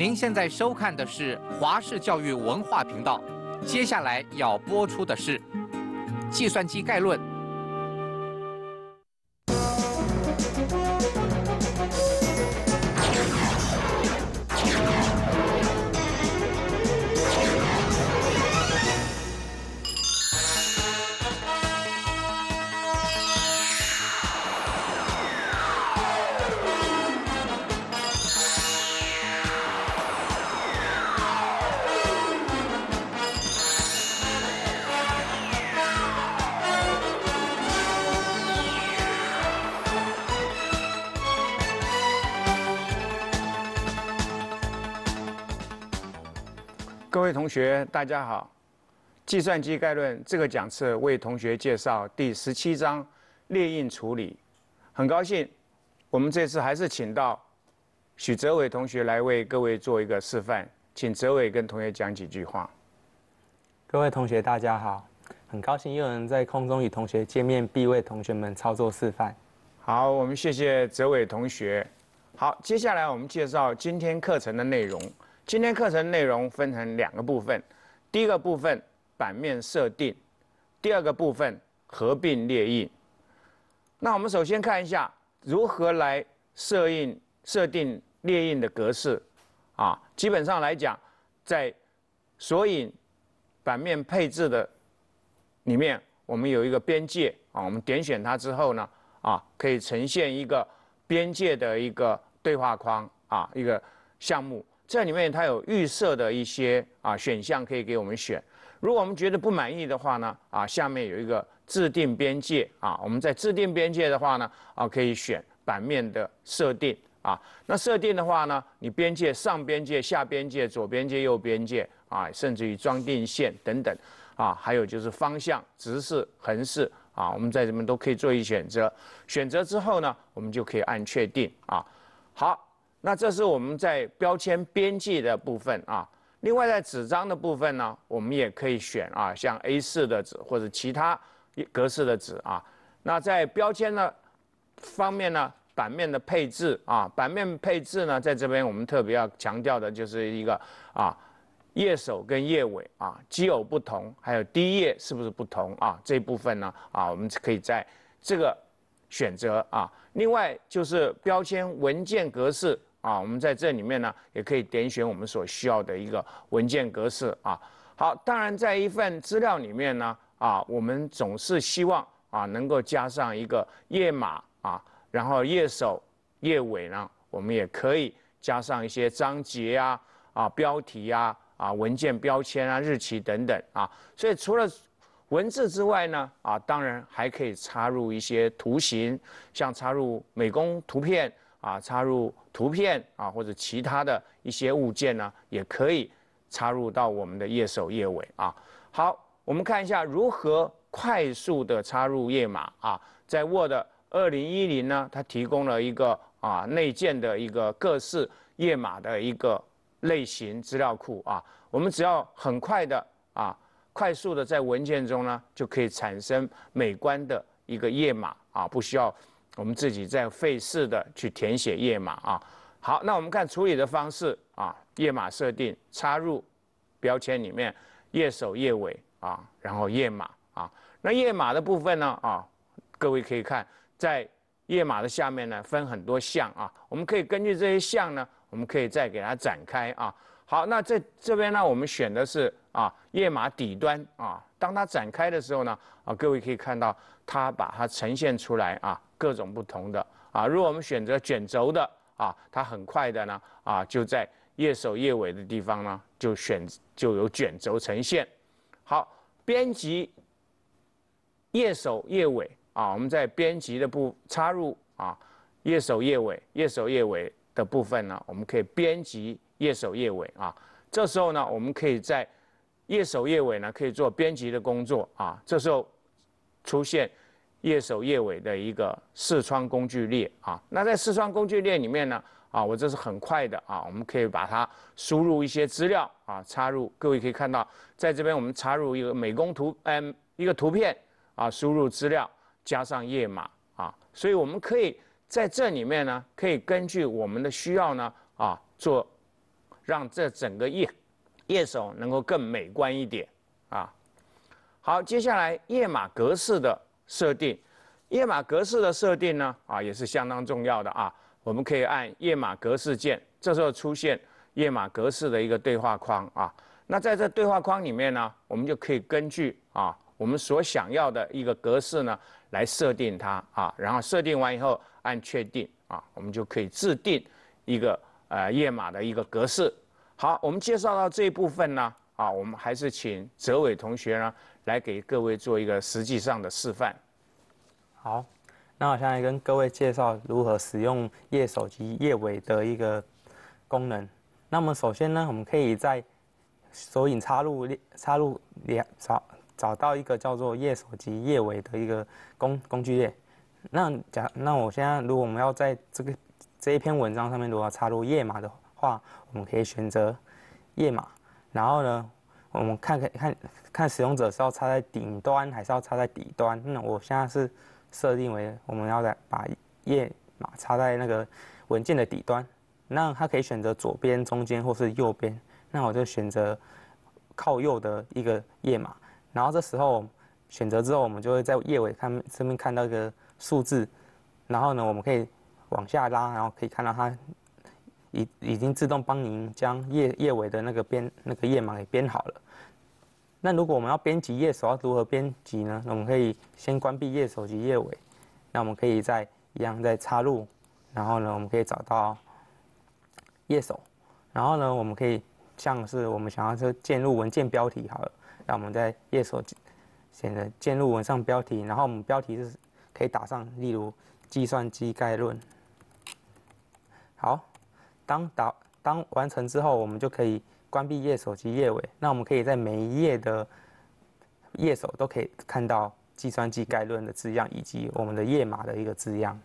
您现在收看的是华视教育文化频道，接下来要播出的是《计算机概论》。学大家好，计算机概论这个讲次为同学介绍第十七章列印处理，很高兴，我们这次还是请到许泽伟同学来为各位做一个示范，请泽伟跟同学讲几句话。各位同学大家好，很高兴又能在空中与同学见面，并为同学们操作示范。好，我们谢谢泽伟同学。好，接下来我们介绍今天课程的内容。今天课程内容分成两个部分，第一个部分版面设定，第二个部分合并列印。那我们首先看一下如何来设印设定列印的格式，啊，基本上来讲，在索引版面配置的里面，我们有一个边界啊，我们点选它之后呢，啊，可以呈现一个边界的一个对话框啊，一个项目。这里面它有预设的一些啊选项可以给我们选，如果我们觉得不满意的话呢，啊下面有一个制定边界啊，我们在制定边界的话呢，啊可以选版面的设定啊，那设定的话呢，你边界上边界下边界左边界右边界啊，甚至于装订线等等，啊还有就是方向直视、横视啊，我们在这边都可以做一选择，选择之后呢，我们就可以按确定啊，好。那这是我们在标签编辑的部分啊，另外在纸张的部分呢，我们也可以选啊，像 A4 的纸或者其他格式的纸啊。那在标签呢方面呢，版面的配置啊，版面配置呢，在这边我们特别要强调的就是一个啊，页首跟页尾啊，奇偶不同，还有第一页是不是不同啊？这部分呢啊，我们可以在这个选择啊，另外就是标签文件格式。啊，我们在这里面呢，也可以点选我们所需要的一个文件格式啊。好，当然在一份资料里面呢，啊，我们总是希望啊能够加上一个页码啊，然后页首、页尾呢，我们也可以加上一些章节啊、啊标题啊、啊文件标签啊、日期等等啊。所以除了文字之外呢，啊，当然还可以插入一些图形，像插入美工图片。啊，插入图片啊，或者其他的一些物件呢，也可以插入到我们的页首、页尾啊。好，我们看一下如何快速的插入页码啊。在 Word 2010呢，它提供了一个啊内建的一个各式页码的一个类型资料库啊。我们只要很快的啊，快速的在文件中呢，就可以产生美观的一个页码啊，不需要。我们自己在费事的去填写页码啊。好，那我们看处理的方式啊，页码设定插入标签里面页首页尾啊，然后页码啊。那页码的部分呢啊，各位可以看在页码的下面呢分很多项啊，我们可以根据这些项呢，我们可以再给它展开啊。好，那在这边呢我们选的是啊页码底端啊。当它展开的时候呢，啊，各位可以看到，它把它呈现出来啊，各种不同的啊。如果我们选择卷轴的啊，它很快的呢，啊，就在页首页尾的地方呢，就选就有卷轴呈现。好，编辑页首页尾啊，我们在编辑的部插入啊，页首页尾页首页尾的部分呢，我们可以编辑页首页尾啊。这时候呢，我们可以在页首页尾呢可以做编辑的工作啊，这时候出现页首页尾的一个视窗工具列啊，那在视窗工具列里面呢啊，我这是很快的啊，我们可以把它输入一些资料啊，插入，各位可以看到，在这边我们插入一个美工图，嗯，一个图片啊，输入资料加上页码啊，所以我们可以在这里面呢，可以根据我们的需要呢啊，做让这整个页。页首能够更美观一点啊。好，接下来页码格式的设定，页码格式的设定呢啊也是相当重要的啊。我们可以按页码格式键，这时候出现页码格式的一个对话框啊。那在这对话框里面呢，我们就可以根据啊我们所想要的一个格式呢来设定它啊。然后设定完以后按确定啊，我们就可以制定一个呃页码的一个格式。好，我们介绍到这一部分呢，啊，我们还是请泽伟同学呢来给各位做一个实际上的示范。好，那我现在跟各位介绍如何使用页手机页尾的一个功能。那么首先呢，我们可以在索引插入列插入两找找到一个叫做页手机页尾的一个工工具列。那假那我现在如果我们要在这个这一篇文章上面如何插入页码的。话。话我们可以选择页码，然后呢，我们看看看看使用者是要插在顶端还是要插在底端。那我现在是设定为我们要来把页码插在那个文件的底端。那它可以选择左边、中间或是右边。那我就选择靠右的一个页码。然后这时候选择之后，我们就会在页尾看这边看到一个数字。然后呢，我们可以往下拉，然后可以看到它。已已经自动帮您将页页尾的那个编那个页码给编好了。那如果我们要编辑页首，要如何编辑呢？我们可以先关闭页首及页尾，那我们可以再一样再插入，然后呢，我们可以找到页首，然后呢，我们可以像是我们想要是键入文件标题好了，那我们在页首选择键入文上标题，然后我们标题是可以打上，例如《计算机概论》。好。当打当完成之后，我们就可以关闭页首及页尾。那我们可以在每一页的页首都可以看到《计算机概论》的字样，以及我们的页码的一个字样。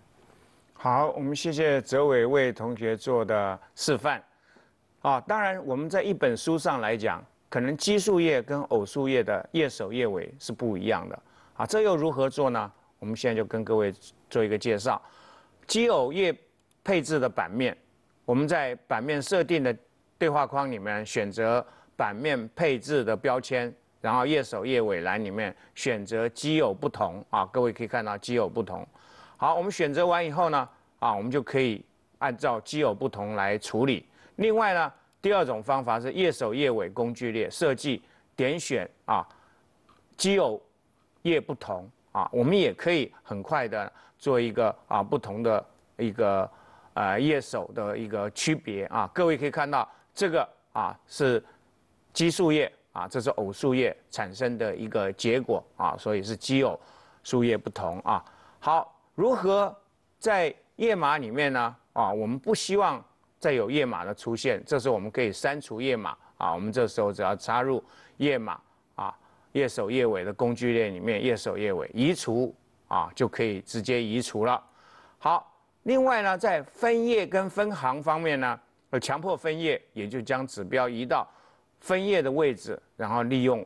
好，我们谢谢泽伟为同学做的示范啊！当然，我们在一本书上来讲，可能奇数页跟偶数页的页首页尾是不一样的啊。这又如何做呢？我们现在就跟各位做一个介绍：奇偶页配置的版面。我们在版面设定的对话框里面选择版面配置的标签，然后页首页尾栏里面选择基友不同啊，各位可以看到基友不同。好，我们选择完以后呢，啊，我们就可以按照基友不同来处理。另外呢，第二种方法是页首页尾工具列设计点选啊，基友页不同啊，我们也可以很快的做一个啊不同的一个。呃，页首的一个区别啊，各位可以看到这个啊是奇数页啊，这是偶数页产生的一个结果啊，所以是奇偶数页不同啊。好，如何在页码里面呢？啊，我们不希望再有页码的出现，这时候我们可以删除页码啊，我们这时候只要插入页码啊，页首页尾的工具链里面，页首页尾移除啊，就可以直接移除了。好。另外呢，在分页跟分行方面呢，呃，强迫分页也就将指标移到分页的位置，然后利用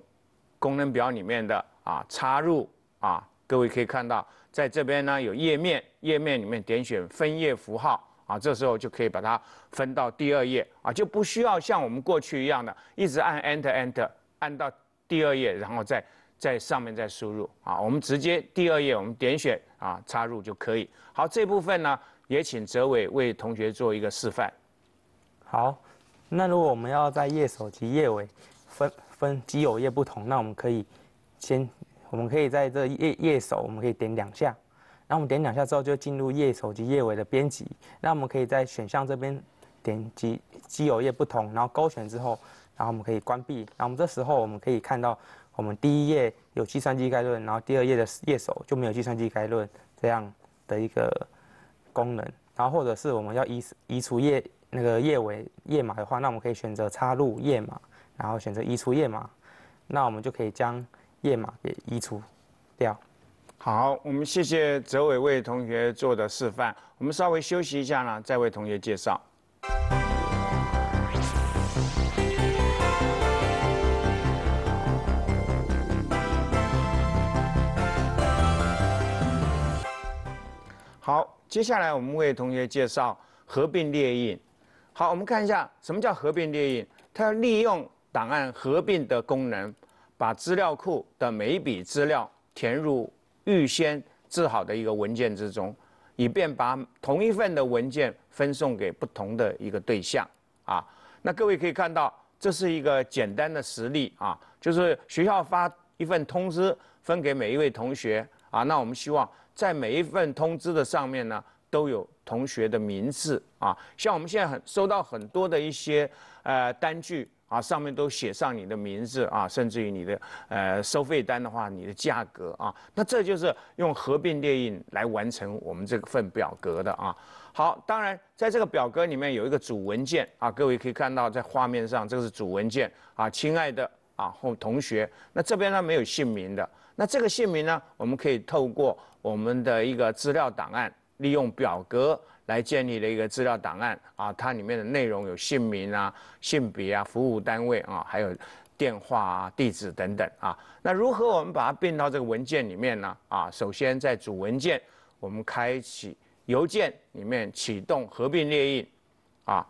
功能表里面的啊，插入啊，各位可以看到，在这边呢有页面，页面里面点选分页符号啊，这时候就可以把它分到第二页啊，就不需要像我们过去一样的一直按 Enter Enter 按到第二页，然后再。在上面再输入啊，我们直接第二页我们点选啊，插入就可以。好，这部分呢，也请哲伟为同学做一个示范。好，那如果我们要在页首及页尾分分基偶页不同，那我们可以先我们可以在这页页首我们可以点两下，那我们点两下之后就进入页首及页尾的编辑。那我们可以在选项这边点击基偶页不同，然后勾选之后，然后我们可以关闭。然后我们这时候我们可以看到。我们第一页有计算机概论，然后第二页的页首就没有计算机概论这样的一个功能。然后或者是我们要移移除页那个页尾页码的话，那我们可以选择插入页码，然后选择移除页码，那我们就可以将页码给移除掉。好，我们谢谢泽伟为同学做的示范，我们稍微休息一下呢，再为同学介绍。接下来，我们为同学介绍合并列印。好，我们看一下什么叫合并列印。它要利用档案合并的功能，把资料库的每一笔资料填入预先制好的一个文件之中，以便把同一份的文件分送给不同的一个对象啊。那各位可以看到，这是一个简单的实例啊，就是学校发一份通知，分给每一位同学。啊，那我们希望在每一份通知的上面呢，都有同学的名字啊。像我们现在很收到很多的一些呃单据啊，上面都写上你的名字啊，甚至于你的呃收费单的话，你的价格啊，那这就是用合并列印来完成我们这份表格的啊。好，当然在这个表格里面有一个主文件啊，各位可以看到在画面上，这个是主文件啊。亲爱的啊，后同学，那这边呢没有姓名的。那这个姓名呢？我们可以透过我们的一个资料档案，利用表格来建立的一个资料档案啊，它里面的内容有姓名啊、性别啊、服务单位啊，还有电话啊、地址等等啊。那如何我们把它并到这个文件里面呢？啊，首先在主文件，我们开启邮件里面启动合并列印，啊，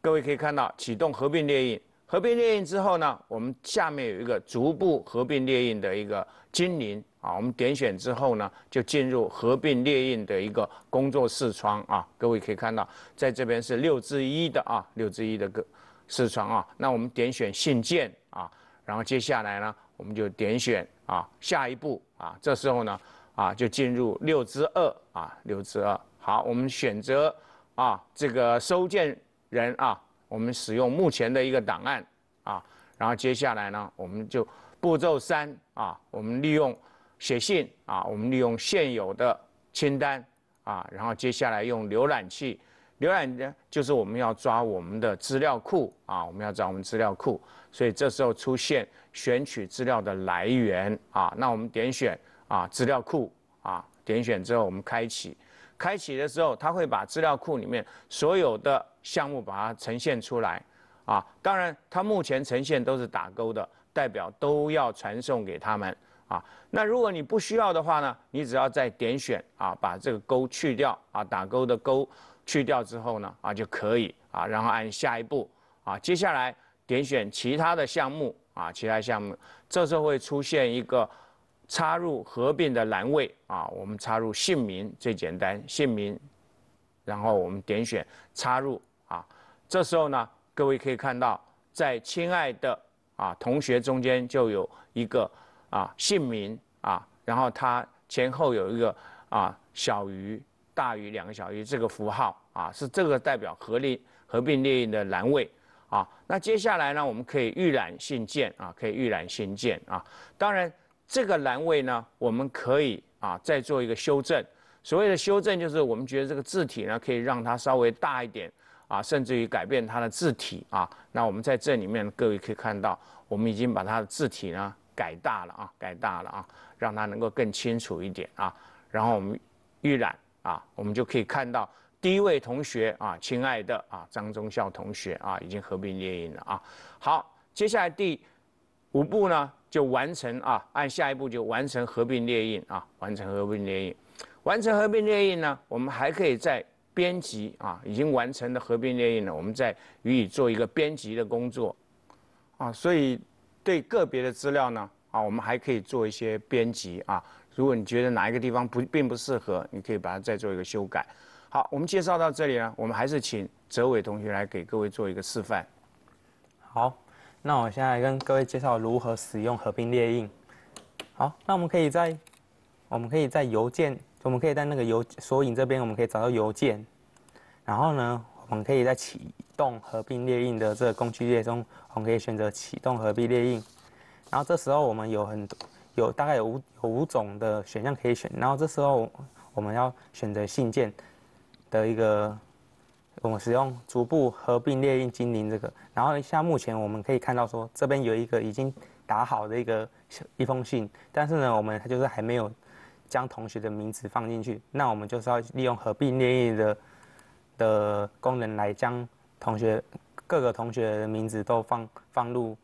各位可以看到启动合并列印。合并列印之后呢，我们下面有一个逐步合并列印的一个精灵啊。我们点选之后呢，就进入合并列印的一个工作视窗啊。各位可以看到，在这边是六之一的啊，六之一的个视窗啊。那我们点选信件啊，然后接下来呢，我们就点选啊，下一步啊，这时候呢啊，就进入六之二啊，六之二。好，我们选择啊，这个收件人啊。我们使用目前的一个档案啊，然后接下来呢，我们就步骤三啊，我们利用写信啊，我们利用现有的清单啊，然后接下来用浏览器，浏览呢就是我们要抓我们的资料库啊，我们要找我们资料库，所以这时候出现选取资料的来源啊，那我们点选啊资料库啊，点选之后我们开启。开启的时候，它会把资料库里面所有的项目把它呈现出来，啊，当然它目前呈现都是打勾的，代表都要传送给他们，啊，那如果你不需要的话呢，你只要再点选啊，把这个勾去掉啊，打勾的勾去掉之后呢，啊就可以啊，然后按下一步啊，接下来点选其他的项目啊，其他项目这时候会出现一个。插入合并的栏位啊，我们插入姓名最简单姓名，然后我们点选插入啊，这时候呢，各位可以看到在亲爱的啊同学中间就有一个啊姓名啊，然后它前后有一个啊小于大于两个小于这个符号啊，是这个代表合列合并列印的栏位啊。那接下来呢，我们可以预览信件啊，可以预览信件啊，当然。这个栏位呢，我们可以啊再做一个修正。所谓的修正就是我们觉得这个字体呢可以让它稍微大一点啊，甚至于改变它的字体啊。那我们在这里面各位可以看到，我们已经把它的字体呢改大了啊，改大了啊，让它能够更清楚一点啊。然后我们预览啊，我们就可以看到第一位同学啊，亲爱的啊，张忠孝同学啊，已经合并列印了啊。好，接下来第五步呢？就完成啊，按下一步就完成合并列印啊，完成合并列印，完成合并列印呢，我们还可以再编辑啊，已经完成的合并列印呢，我们再予以做一个编辑的工作，啊，所以对个别的资料呢，啊，我们还可以做一些编辑啊，如果你觉得哪一个地方不并不适合，你可以把它再做一个修改。好，我们介绍到这里呢，我们还是请泽伟同学来给各位做一个示范。好。那我现在跟各位介绍如何使用合并列印。好，那我们可以在我们可以在邮件，我们可以在那个邮索引这边，我们可以找到邮件。然后呢，我们可以在启动合并列印的这个工具列中，我们可以选择启动合并列印。然后这时候我们有很多有大概有五有五种的选项可以选。然后这时候我们要选择信件的一个。我们使用逐步合并列印精灵这个，然后像目前我们可以看到说，这边有一个已经打好的一个一封信，但是呢，我们它就是还没有将同学的名字放进去。那我们就是要利用合并列印的的功能来将同学各个同学的名字都放放入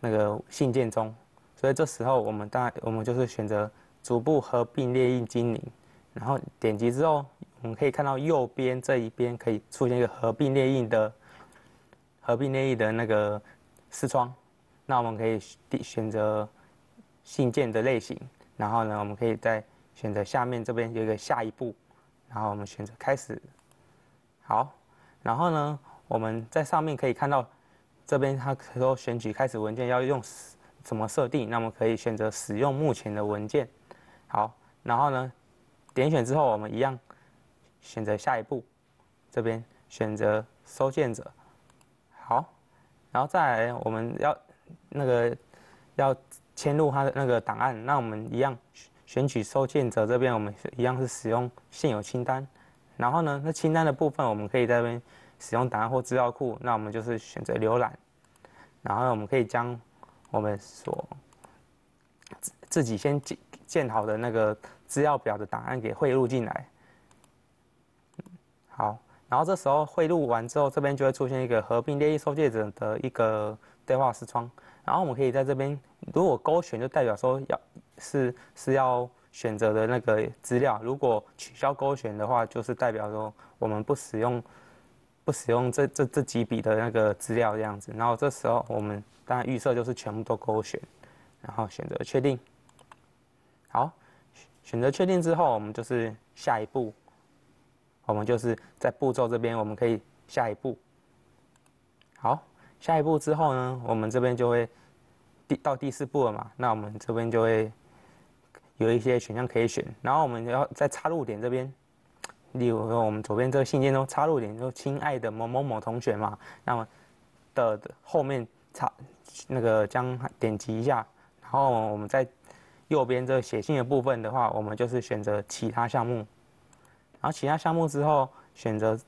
那个信件中。所以这时候我们当然我们就是选择逐步合并列印精灵，然后点击之后。我们可以看到右边这一边可以出现一个合并列印的，合并列印的那个视窗。那我们可以选选择信件的类型，然后呢，我们可以在选择下面这边有一个下一步，然后我们选择开始。好，然后呢，我们在上面可以看到这边它说选举开始文件要用怎么设定，那么可以选择使用目前的文件。好，然后呢，点选之后我们一样。选择下一步，这边选择收件者，好，然后再来我们要那个要迁入他的那个档案，那我们一样选选取收件者这边，我们一样是使用现有清单，然后呢，那清单的部分我们可以在这边使用档案或资料库，那我们就是选择浏览，然后我们可以将我们所自自己先建建好的那个资料表的档案给汇入进来。好，然后这时候汇入完之后，这边就会出现一个合并列益受借者的一个对话视窗，然后我们可以在这边，如果勾选就代表说要，是是要选择的那个资料，如果取消勾选的话，就是代表说我们不使用，不使用这这这几笔的那个资料这样子，然后这时候我们当然预设就是全部都勾选，然后选择确定，好，选择确定之后，我们就是下一步。我们就是在步骤这边，我们可以下一步。好，下一步之后呢，我们这边就会第到第四步了嘛。那我们这边就会有一些选项可以选。然后我们要在插入点这边，例如说我们左边这个信件中插入点就“亲爱的某某某同学”嘛，那么的后面插那个将点击一下。然后我们在右边这个写信的部分的话，我们就是选择其他项目。然后其他项目之后选择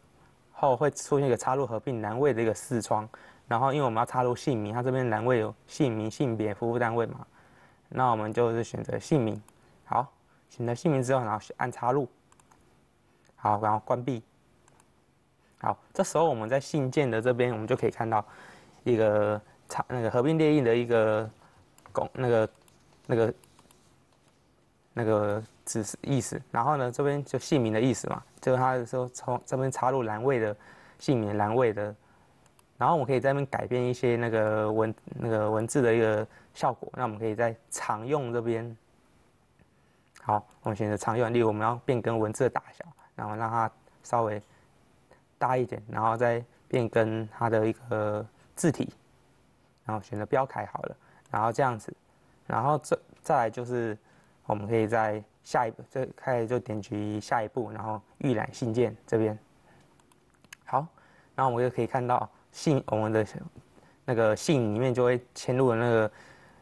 后会出现一个插入合并栏位的一个视窗，然后因为我们要插入姓名，它这边栏位有姓名、性别、服务单位嘛，那我们就是选择姓名，好，选择姓名之后，然后按插入，好，然后关闭，好，这时候我们在信件的这边我们就可以看到一个插那个合并列印的一个公那个那个。那个指示意思，然后呢，这边就姓名的意思嘛，就是它说从这边插入栏位的姓名栏位的，然后我们可以这边改变一些那个文那个文字的一个效果。那我们可以在常用这边，好，我们选择常用。例如，我们要变更文字的大小，然后让它稍微大一点，然后再变更它的一个字体，然后选择标楷好了，然后这样子，然后这再来就是。我们可以在下一步，这开始就点击下一步，然后预览信件这边。好，然后我们就可以看到信，我们的那个信里面就会嵌入了那个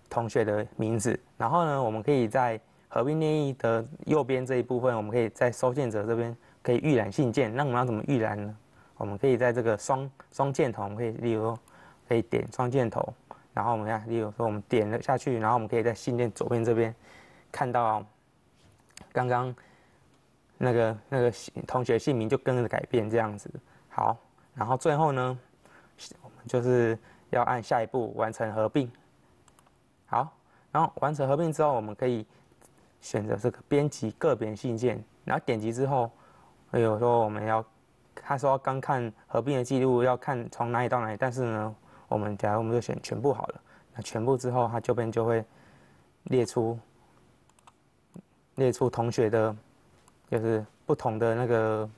同学的名字。然后呢，我们可以在合并建议的右边这一部分，我们可以在收件者这边可以预览信件。那我们要怎么预览呢？我们可以在这个双双箭头，我们可以例如说可以点双箭头，然后我们看，例如说我们点了下去，然后我们可以在信件左边这边。看到刚刚那个那个同学姓名就跟着改变这样子，好，然后最后呢，我们就是要按下一步完成合并，好，然后完成合并之后，我们可以选择这个编辑个别信件，然后点击之后，哎，呦说我们要，他说刚看合并的记录要看从哪里到哪里，但是呢，我们假下我们就选全部好了，那全部之后，它这边就会列出。列出同学的，就是不同的那个。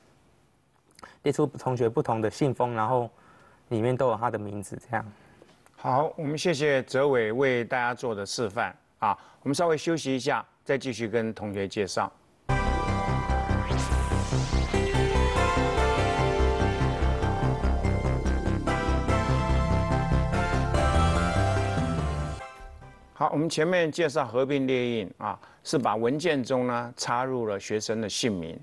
列出同学不同的信封，然后里面都有他的名字，这样。好，我们谢谢泽伟为大家做的示范啊！我们稍微休息一下，再继续跟同学介绍。好，我们前面介绍合并列印啊。是把文件中呢插入了学生的姓名，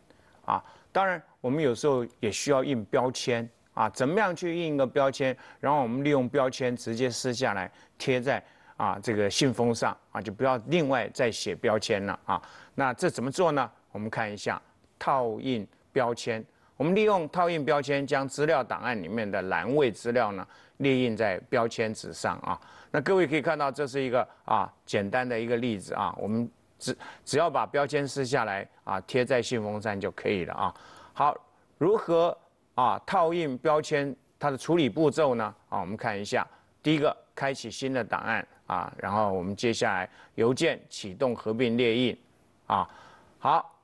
啊，当然我们有时候也需要印标签啊，怎么样去印一个标签？然后我们利用标签直接撕下来贴在啊这个信封上啊，就不要另外再写标签了啊。那这怎么做呢？我们看一下套印标签，我们利用套印标签将资料档案里面的栏位资料呢列印在标签纸上啊。那各位可以看到，这是一个啊简单的一个例子啊，我们。只只要把标签撕下来啊，贴在信封上就可以了啊。好，如何啊套印标签它的处理步骤呢？啊，我们看一下，第一个，开启新的档案啊，然后我们接下来邮件启动合并列印，啊，好，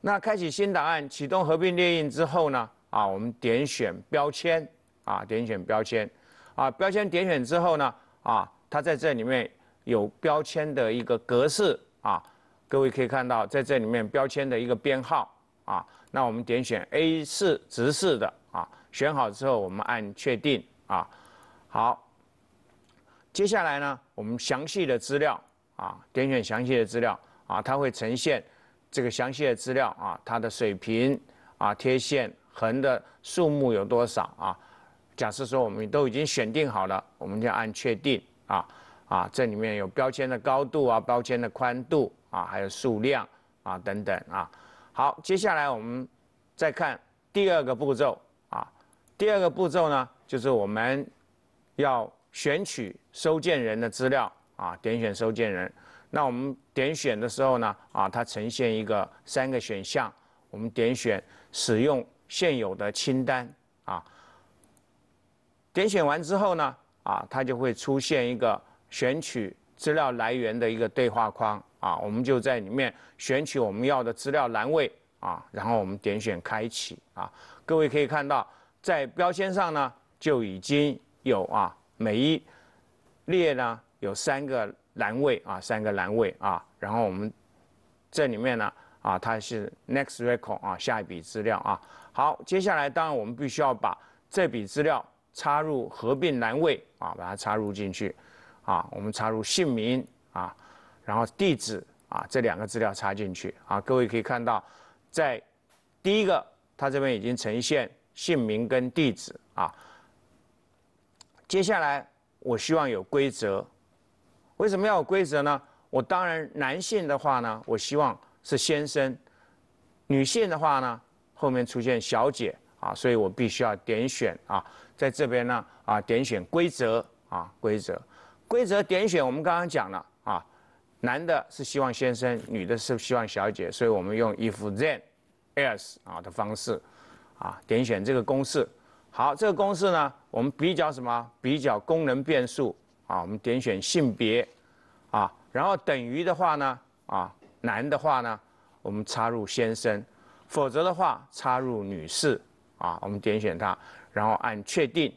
那开启新档案启动合并列印之后呢，啊，我们点选标签啊，点选标签啊，标签点选之后呢，啊，它在这里面有标签的一个格式啊。各位可以看到，在这里面标签的一个编号啊，那我们点选 A 四直式的啊，选好之后我们按确定啊。好，接下来呢，我们详细的资料啊，点选详细的资料啊，它会呈现这个详细的资料啊，它的水平啊贴线横的数目有多少啊？假设说我们都已经选定好了，我们就按确定啊啊，这里面有标签的高度啊，标签的宽度。啊，还有数量啊，等等啊。好，接下来我们再看第二个步骤啊。第二个步骤呢，就是我们要选取收件人的资料啊，点选收件人。那我们点选的时候呢，啊，它呈现一个三个选项，我们点选使用现有的清单啊。点选完之后呢，啊，它就会出现一个选取资料来源的一个对话框。啊，我们就在里面选取我们要的资料栏位啊，然后我们点选开启啊。各位可以看到，在标签上呢就已经有啊，每一列呢有三个栏位啊，三个栏位啊。然后我们这里面呢啊，它是 next record 啊，下一笔资料啊。好，接下来当然我们必须要把这笔资料插入合并栏位啊，把它插入进去啊。我们插入姓名啊。然后地址啊，这两个资料插进去啊。各位可以看到，在第一个，它这边已经呈现姓名跟地址啊。接下来，我希望有规则。为什么要有规则呢？我当然男性的话呢，我希望是先生；女性的话呢，后面出现小姐啊，所以我必须要点选啊。在这边呢啊，点选规则啊，规则规则点选。我们刚刚讲了。男的是希望先生，女的是希望小姐，所以我们用 if then else 啊的方式，啊点选这个公式。好，这个公式呢，我们比较什么？比较功能变数啊，我们点选性别啊，然后等于的话呢，啊男的话呢，我们插入先生，否则的话插入女士啊，我们点选它，然后按确定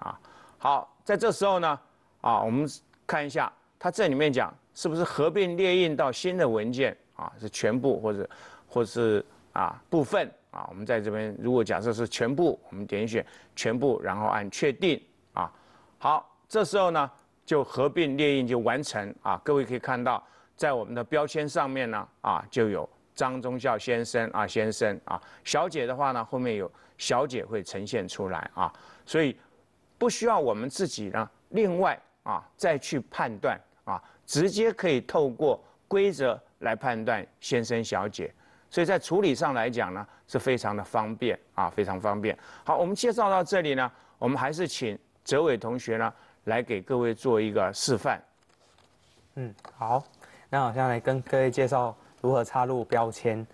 啊。好，在这时候呢，啊我们看一下它这里面讲。是不是合并列印到新的文件啊？是全部或者，或者是啊部分啊？我们在这边，如果假设是全部，我们点选全部，然后按确定啊。好，这时候呢就合并列印就完成啊。各位可以看到，在我们的标签上面呢啊，就有张忠孝先生啊先生啊小姐的话呢后面有小姐会呈现出来啊，所以不需要我们自己呢另外啊再去判断。直接可以透过规则来判断先生小姐，所以在处理上来讲呢，是非常的方便啊，非常方便。好，我们介绍到这里呢，我们还是请哲伟同学呢来给各位做一个示范。嗯，好。那我现在来跟各位介绍如何插入标签。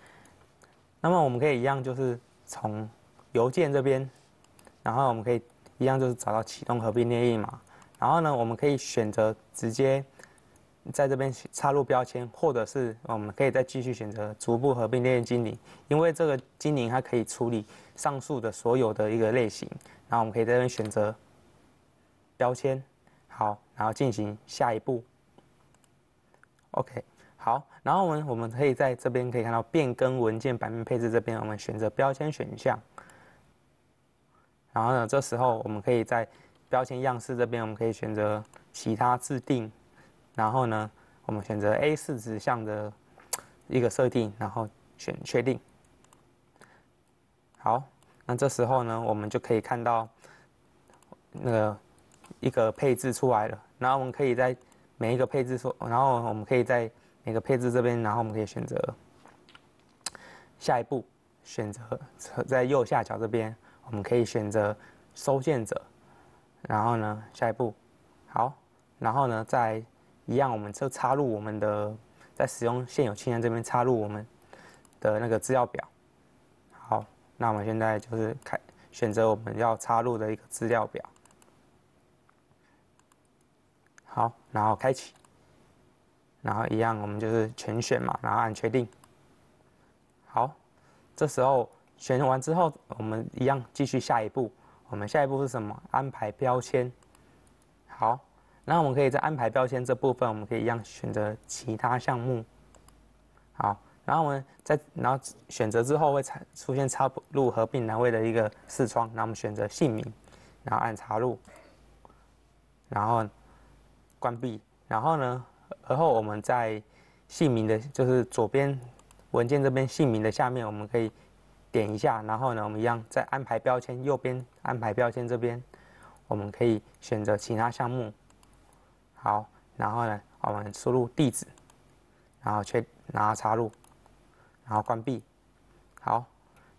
那么我们可以一样就是从邮件这边，然后我们可以一样就是找到启动合并列印嘛。然后呢，我们可以选择直接。在这边插入标签，或者是我们可以再继续选择逐步合并列经精灵，因为这个精灵它可以处理上述的所有的一个类型，然后我们可以在这边选择标签，好，然后进行下一步。OK，好，然后我们我们可以在这边可以看到变更文件版面配置这边，我们选择标签选项，然后呢，这时候我们可以在标签样式这边，我们可以选择其他制定。然后呢，我们选择 A 四纸向的一个设定，然后选确定。好，那这时候呢，我们就可以看到那个一个配置出来了。然后我们可以在每一个配置说，然后我们可以在每个配置这边，然后我们可以选择下一步，选择在右下角这边，我们可以选择收件者。然后呢，下一步，好，然后呢，再。一样，我们就插入我们的，在使用现有清单这边插入我们的那个资料表。好，那我们现在就是开选择我们要插入的一个资料表。好，然后开启，然后一样，我们就是全选嘛，然后按确定。好，这时候选完之后，我们一样继续下一步。我们下一步是什么？安排标签。好。那我们可以在安排标签这部分，我们可以一样选择其他项目。好，然后我们在然后选择之后会产出现插入合并栏位的一个视窗，那我们选择姓名，然后按插入，然后关闭。然后呢，而后我们在姓名的，就是左边文件这边姓名的下面，我们可以点一下。然后呢，我们一样在安排标签右边安排标签这边，我们可以选择其他项目。好，然后呢，我们输入地址，然后确，然后插入，然后关闭。好，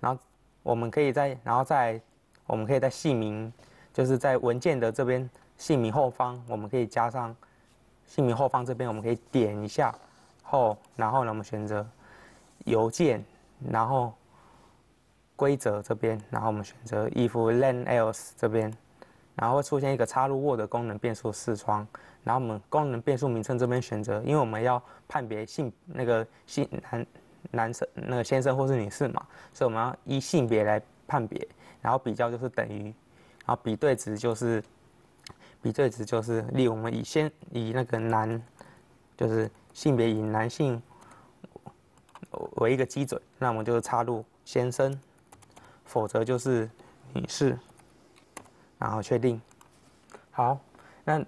然后我们可以在，然后在我们可以在姓名，就是在文件的这边姓名后方，我们可以加上姓名后方这边，我们可以点一下，后然后呢，我们选择邮件，然后规则这边，然后我们选择 If then else 这边。然后会出现一个插入 Word 功能变速视窗，然后我们功能变速名称这边选择，因为我们要判别性那个性男男生那个先生或是女士嘛，所以我们要依性别来判别，然后比较就是等于，然后比对值就是比对值就是，例如我们以先以那个男就是性别以男性为一个基准，那我们就插入先生，否则就是女士。然后确定，好，那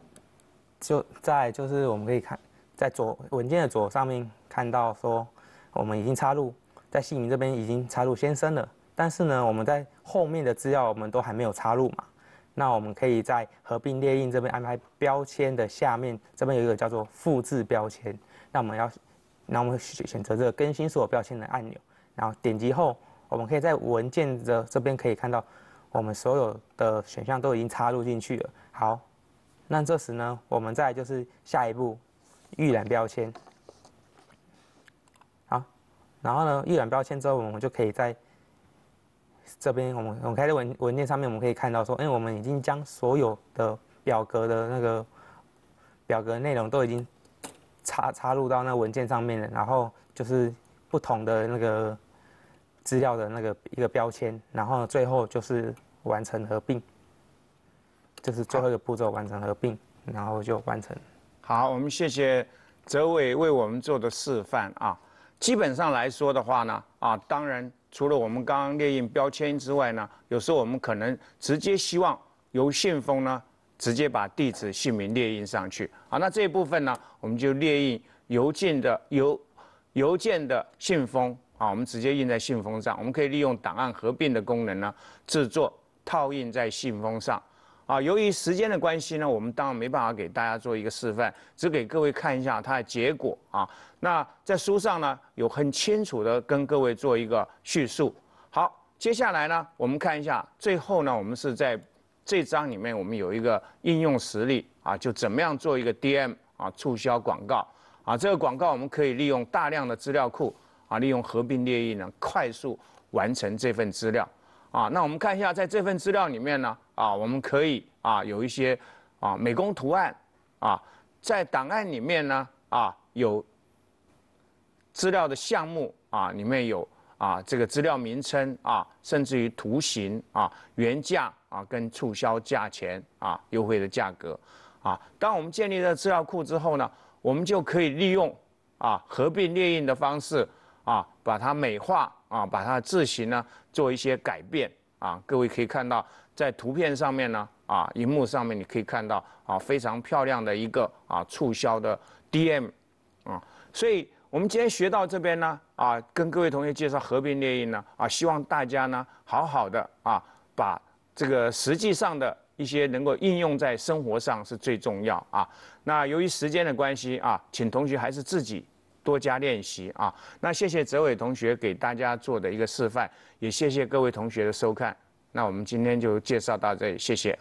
就在就是我们可以看在左文件的左上面看到说我们已经插入在姓名这边已经插入先生了，但是呢我们在后面的资料我们都还没有插入嘛，那我们可以在合并列印这边安排标签的下面这边有一个叫做复制标签，那我们要那我们选选择这个更新所有标签的按钮，然后点击后我们可以在文件的这边可以看到。我们所有的选项都已经插入进去了。好，那这时呢，我们再就是下一步预览标签。好，然后呢，预览标签之后，我们就可以在这边我们我们开的文文件上面，我们可以看到说，因为我们已经将所有的表格的那个表格内容都已经插插入到那文件上面了，然后就是不同的那个。资料的那个一个标签，然后最后就是完成合并，这是最后一个步骤，完成合并，然后就完成。好，我们谢谢泽伟为我们做的示范啊。基本上来说的话呢，啊，当然除了我们刚刚列印标签之外呢，有时候我们可能直接希望由信封呢直接把地址、姓名列印上去。啊，那这一部分呢，我们就列印邮件的邮邮件的信封。啊，我们直接印在信封上，我们可以利用档案合并的功能呢，制作套印在信封上。啊，由于时间的关系呢，我们当然没办法给大家做一个示范，只给各位看一下它的结果啊。那在书上呢，有很清楚的跟各位做一个叙述。好，接下来呢，我们看一下最后呢，我们是在这章里面我们有一个应用实例啊，就怎么样做一个 DM 啊促销广告啊，这个广告我们可以利用大量的资料库。啊，利用合并列印呢，快速完成这份资料。啊，那我们看一下，在这份资料里面呢，啊，我们可以啊有一些啊美工图案，啊，在档案里面呢，啊有资料的项目啊，里面有啊这个资料名称啊，甚至于图形啊，原价啊跟促销价钱啊优惠的价格啊。当我们建立了资料库之后呢，我们就可以利用啊合并列印的方式。啊，把它美化啊，把它的字形呢做一些改变啊。各位可以看到，在图片上面呢，啊，荧幕上面你可以看到啊，非常漂亮的一个啊促销的 DM，啊，所以我们今天学到这边呢，啊，跟各位同学介绍《和平猎鹰》呢，啊，希望大家呢好好的啊，把这个实际上的一些能够应用在生活上是最重要啊。那由于时间的关系啊，请同学还是自己。多加练习啊！那谢谢泽伟同学给大家做的一个示范，也谢谢各位同学的收看。那我们今天就介绍到这里，谢谢。